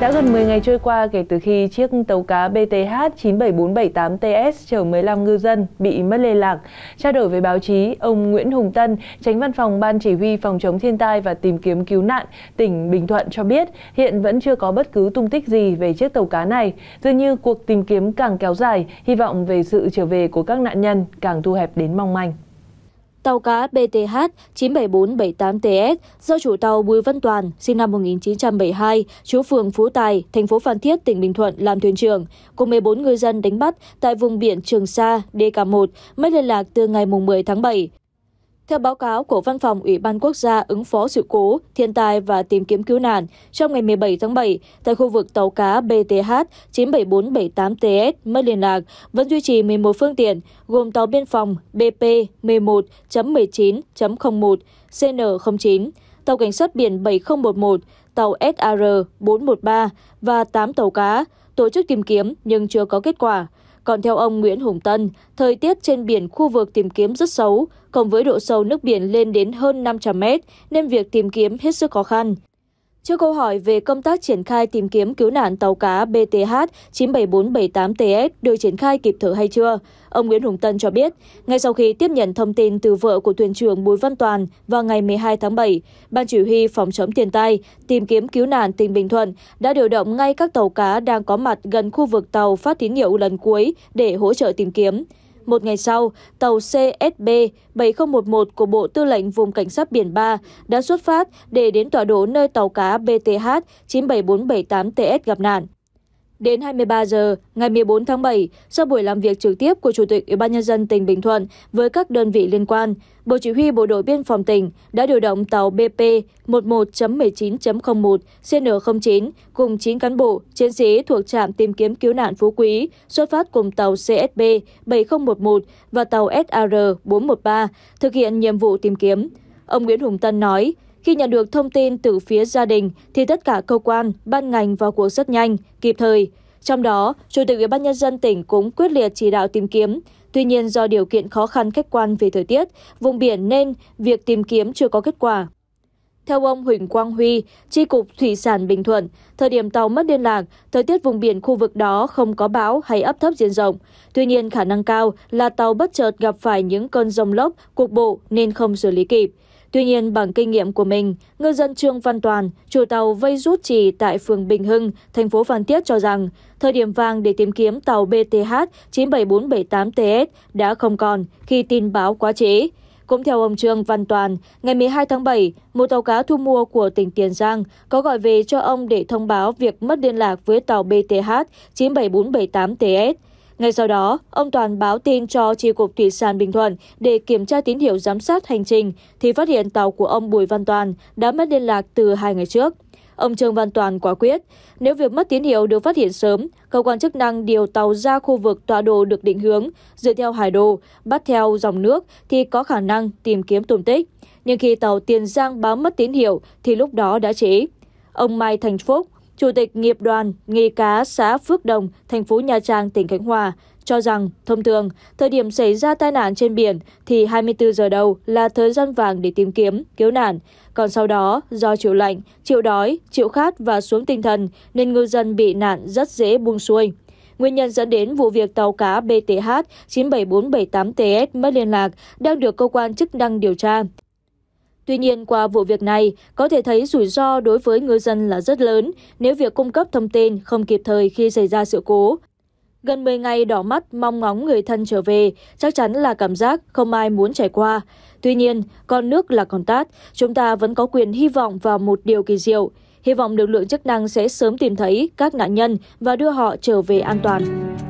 Đã gần 10 ngày trôi qua kể từ khi chiếc tàu cá BTH 97478TS chở 15 ngư dân bị mất liên lạc. Trao đổi với báo chí, ông Nguyễn Hùng Tân, tránh văn phòng Ban Chỉ huy Phòng chống thiên tai và tìm kiếm cứu nạn tỉnh Bình Thuận cho biết hiện vẫn chưa có bất cứ tung tích gì về chiếc tàu cá này. Dường như cuộc tìm kiếm càng kéo dài, hy vọng về sự trở về của các nạn nhân càng thu hẹp đến mong manh tàu cá BTH 97478TS do chủ tàu Bùi Văn Toàn, sinh năm 1972, chú phường Phú Tài, thành phố Phan Thiết, tỉnh Bình Thuận làm thuyền trưởng, cùng 14 ngư dân đánh bắt tại vùng biển Trường Sa, DK1, mất liên lạc từ ngày 10 tháng 7. Theo báo cáo của Văn phòng Ủy ban Quốc gia ứng phó sự cố, thiên tai và tìm kiếm cứu nạn, trong ngày 17 tháng 7, tại khu vực tàu cá BTH 97478TS mất liên lạc, vẫn duy trì 11 phương tiện, gồm tàu biên phòng BP 11.19.01, CN09, tàu cảnh sát biển 7011, tàu SAR 413 và 8 tàu cá, tổ chức tìm kiếm nhưng chưa có kết quả còn theo ông nguyễn hùng tân thời tiết trên biển khu vực tìm kiếm rất xấu cộng với độ sâu nước biển lên đến hơn 500 mét nên việc tìm kiếm hết sức khó khăn Trước câu hỏi về công tác triển khai tìm kiếm cứu nạn tàu cá BTH 97478TS được triển khai kịp thời hay chưa, ông Nguyễn Hùng Tân cho biết, ngay sau khi tiếp nhận thông tin từ vợ của thuyền trưởng Bùi Văn Toàn vào ngày 12 tháng 7, Ban chỉ huy phòng chống thiên tai tìm kiếm cứu nạn tỉnh Bình Thuận đã điều động ngay các tàu cá đang có mặt gần khu vực tàu phát tín hiệu lần cuối để hỗ trợ tìm kiếm một ngày sau, tàu CSB 7011 của Bộ Tư lệnh Vùng Cảnh sát Biển 3 đã xuất phát để đến tọa độ nơi tàu cá BTH 97478TS gặp nạn đến 23 giờ ngày 14 tháng 7 sau buổi làm việc trực tiếp của chủ tịch ủy ban nhân dân tỉnh bình thuận với các đơn vị liên quan bộ chỉ huy bộ đội biên phòng tỉnh đã điều động tàu bp 11.19.01 cn 09 cùng chín cán bộ chiến sĩ thuộc trạm tìm kiếm cứu nạn phú quý xuất phát cùng tàu csb 7011 và tàu sar 413 thực hiện nhiệm vụ tìm kiếm ông nguyễn hùng tân nói khi nhận được thông tin từ phía gia đình thì tất cả cơ quan ban ngành vào cuộc rất nhanh kịp thời trong đó chủ tịch ủy ban nhân dân tỉnh cũng quyết liệt chỉ đạo tìm kiếm tuy nhiên do điều kiện khó khăn khách quan về thời tiết vùng biển nên việc tìm kiếm chưa có kết quả theo ông Huỳnh Quang Huy, Tri Cục Thủy sản Bình Thuận, thời điểm tàu mất liên lạc, thời tiết vùng biển khu vực đó không có bão hay ấp thấp diện rộng. Tuy nhiên khả năng cao là tàu bất chợt gặp phải những cơn rông lốc cục bộ nên không xử lý kịp tuy nhiên bằng kinh nghiệm của mình ngư dân trương văn toàn chủ tàu vây rút trì tại phường bình hưng thành phố phan thiết cho rằng thời điểm vàng để tìm kiếm tàu bth chín bảy bốn bảy tám ts đã không còn khi tin báo quá trễ cũng theo ông Trương Văn Toàn, ngày 12 tháng 7, một tàu cá thu mua của tỉnh Tiền Giang có gọi về cho ông để thông báo việc mất liên lạc với tàu BTH 97478TS ngay sau đó ông toàn báo tin cho tri cục thủy sản bình thuận để kiểm tra tín hiệu giám sát hành trình thì phát hiện tàu của ông bùi văn toàn đã mất liên lạc từ hai ngày trước ông trương văn toàn quả quyết nếu việc mất tín hiệu được phát hiện sớm cơ quan chức năng điều tàu ra khu vực tọa độ được định hướng dựa theo hải đồ bắt theo dòng nước thì có khả năng tìm kiếm tùm tích nhưng khi tàu tiền giang báo mất tín hiệu thì lúc đó đã trễ ông mai thành phúc Chủ tịch nghiệp đoàn nghề cá xã Phước Đồng, thành phố Nha Trang, tỉnh Khánh Hòa cho rằng thông thường thời điểm xảy ra tai nạn trên biển thì 24 giờ đầu là thời gian vàng để tìm kiếm, cứu nạn. Còn sau đó, do chịu lạnh, chịu đói, chịu khát và xuống tinh thần nên ngư dân bị nạn rất dễ buông xuôi. Nguyên nhân dẫn đến vụ việc tàu cá BTH 97478TS mất liên lạc đang được cơ quan chức năng điều tra. Tuy nhiên qua vụ việc này, có thể thấy rủi ro đối với ngư dân là rất lớn nếu việc cung cấp thông tin không kịp thời khi xảy ra sự cố. Gần 10 ngày đỏ mắt mong ngóng người thân trở về, chắc chắn là cảm giác không ai muốn trải qua. Tuy nhiên, con nước là con tát, chúng ta vẫn có quyền hy vọng vào một điều kỳ diệu. Hy vọng lực lượng chức năng sẽ sớm tìm thấy các nạn nhân và đưa họ trở về an toàn.